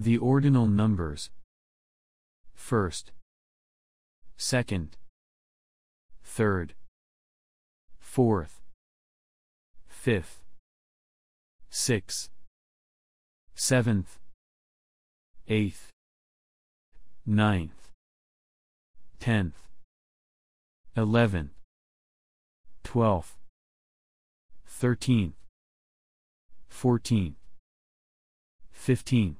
The ordinal numbers. First. Second. Third. Fourth. Fifth. Sixth. Seventh. Eighth. Ninth. Tenth. Eleventh. Twelfth. Thirteenth. Fourteenth. Fifteenth.